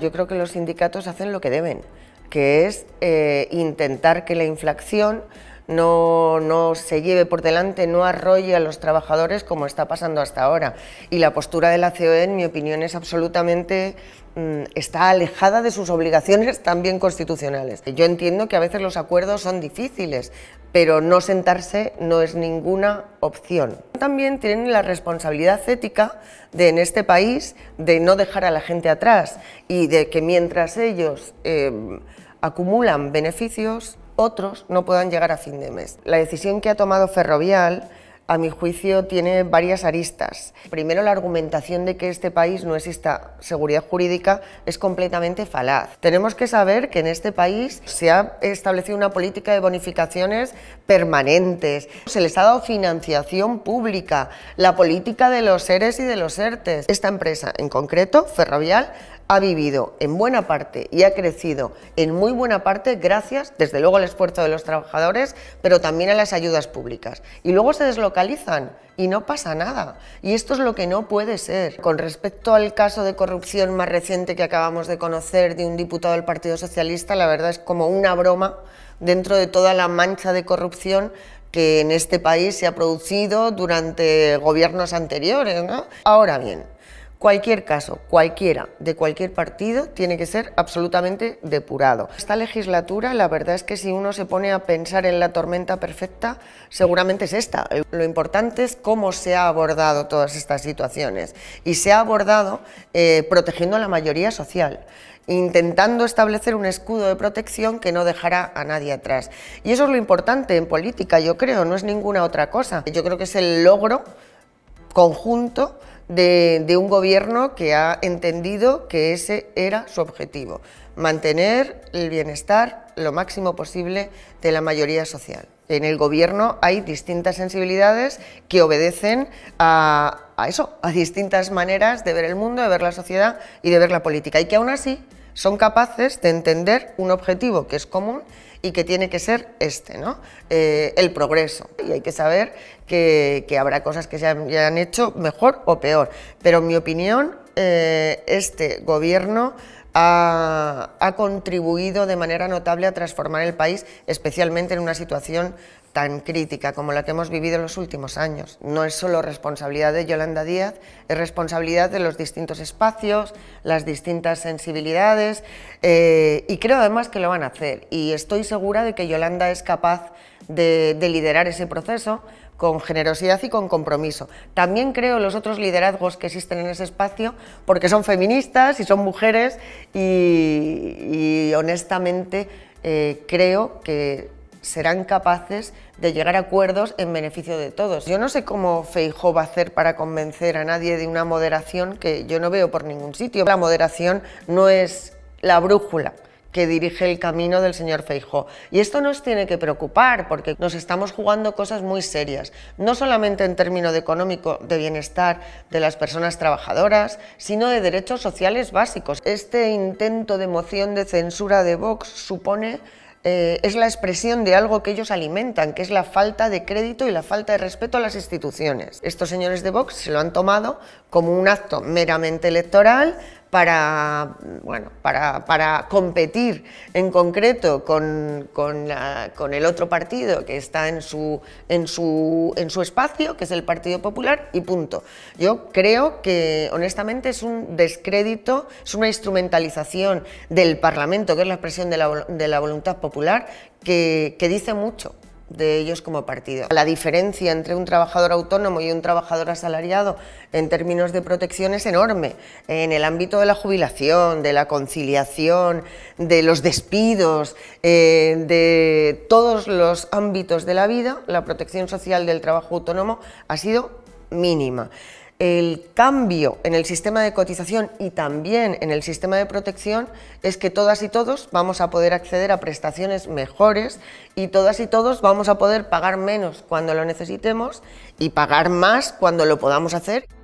Yo creo que los sindicatos hacen lo que deben, que es eh, intentar que la inflación no, se lleve por delante, no arrolle a los trabajadores como está pasando hasta ahora. Y la postura de la COE, en mi opinión, es absolutamente mm, está alejada de sus obligaciones también constitucionales. Yo entiendo que a veces los acuerdos son difíciles, pero no sentarse no es ninguna opción. También tienen la responsabilidad ética de en este país de no dejar a la gente atrás y de que mientras ellos eh, acumulan beneficios, otros no puedan llegar a fin de mes. La decisión que ha tomado Ferrovial a mi juicio, tiene varias aristas. Primero, la argumentación de que este país no exista seguridad jurídica es completamente falaz. Tenemos que saber que en este país se ha establecido una política de bonificaciones permanentes, se les ha dado financiación pública, la política de los seres y de los ERTES. Esta empresa, en concreto, Ferrovial, ha vivido en buena parte y ha crecido en muy buena parte gracias, desde luego, al esfuerzo de los trabajadores, pero también a las ayudas públicas. Y luego se deslocalizan y no pasa nada. Y esto es lo que no puede ser. Con respecto al caso de corrupción más reciente que acabamos de conocer de un diputado del Partido Socialista, la verdad es como una broma dentro de toda la mancha de corrupción que en este país se ha producido durante gobiernos anteriores. Ahora bien, Cualquier caso, cualquiera, de cualquier partido, tiene que ser absolutamente depurado. Esta legislatura, la verdad es que si uno se pone a pensar en la tormenta perfecta, seguramente es esta. Lo importante es cómo se ha abordado todas estas situaciones. Y se ha abordado eh, protegiendo a la mayoría social intentando establecer un escudo de protección que no dejará a nadie atrás. Y eso es lo importante en política, yo creo, no es ninguna otra cosa. Yo creo que es el logro conjunto de, un gobierno que ha entendido que ese era su objetivo, mantener el bienestar lo máximo posible de la mayoría social. En el gobierno hay distintas sensibilidades que obedecen a, a eso, a distintas maneras de ver el mundo, de ver la sociedad y de ver la política, y que aún así son capaces de entender un objetivo que es común y que tiene que ser este, ¿no? Eh, el progreso. Y hay que saber que, habrá cosas que se han hecho mejor o peor. Pero en mi opinión, eh, este gobierno ha, contribuido de manera notable a transformar el país, especialmente en una situación tan crítica como la que hemos vivido en los últimos años. No es solo responsabilidad de Yolanda Díaz, es responsabilidad de los distintos espacios, las distintas sensibilidades eh, y creo además que lo van a hacer y estoy segura de que Yolanda es capaz de, liderar ese proceso con generosidad y con compromiso. También creo los otros liderazgos que existen en ese espacio porque son feministas y son mujeres y, honestamente eh, creo que serán capaces de llegar a acuerdos en beneficio de todos. Yo no sé cómo Feijó va a hacer para convencer a nadie de una moderación que yo no veo por ningún sitio. La moderación no es la brújula que dirige el camino del señor Feijó. Y esto nos tiene que preocupar porque nos estamos jugando cosas muy serias, no solamente en términos de económico de bienestar de las personas trabajadoras, sino de derechos sociales básicos. Este intento de moción de censura de Vox supone eh, es la expresión de algo que ellos alimentan, que es la falta de crédito y la falta de respeto a las instituciones. Estos señores de Vox se lo han tomado como un acto meramente electoral, para, bueno, para, para competir en concreto con, con, con, el otro partido que está en su, en, su, en su espacio, que es el Partido Popular, y punto. Yo creo que, honestamente, es un descrédito, es una instrumentalización del Parlamento, que es la expresión de la, voluntad popular, que, que dice mucho de ellos como partido. La diferencia entre un trabajador autónomo y un trabajador asalariado en términos de protección es enorme. En el ámbito de la jubilación, de la conciliación, de los despidos, eh, de todos los ámbitos de la vida, la protección social del trabajo autónomo ha sido mínima el cambio en el sistema de cotización y también en el sistema de protección es que todas y todos vamos a poder acceder a prestaciones mejores y todas y todos vamos a poder pagar menos cuando lo necesitemos y pagar más cuando lo podamos hacer.